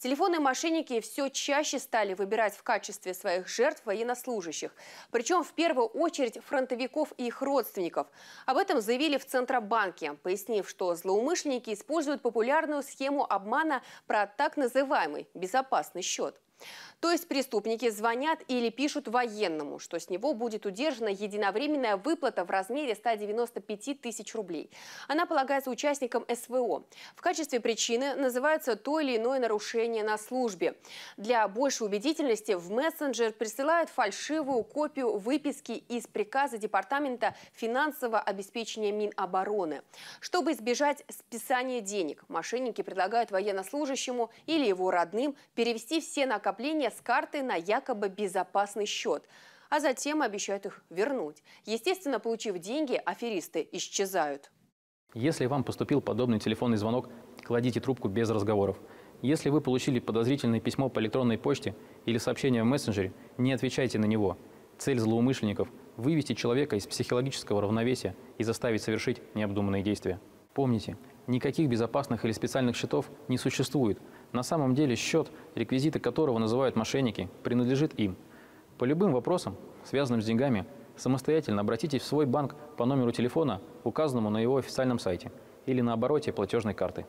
Телефонные мошенники все чаще стали выбирать в качестве своих жертв военнослужащих. Причем в первую очередь фронтовиков и их родственников. Об этом заявили в Центробанке, пояснив, что злоумышленники используют популярную схему обмана про так называемый безопасный счет. То есть преступники звонят или пишут военному, что с него будет удержана единовременная выплата в размере 195 тысяч рублей. Она полагается участникам СВО. В качестве причины называется то или иное нарушение на службе. Для большей убедительности в мессенджер присылают фальшивую копию выписки из приказа Департамента финансового обеспечения Минобороны. Чтобы избежать списания денег, мошенники предлагают военнослужащему или его родным перевести все накопления накопления с карты на якобы безопасный счет, а затем обещают их вернуть. Естественно, получив деньги, аферисты исчезают. Если вам поступил подобный телефонный звонок, кладите трубку без разговоров. Если вы получили подозрительное письмо по электронной почте или сообщение в мессенджере, не отвечайте на него. Цель злоумышленников – вывести человека из психологического равновесия и заставить совершить необдуманные действия. Помните, Никаких безопасных или специальных счетов не существует. На самом деле счет, реквизиты которого называют мошенники, принадлежит им. По любым вопросам, связанным с деньгами, самостоятельно обратитесь в свой банк по номеру телефона, указанному на его официальном сайте или на обороте платежной карты.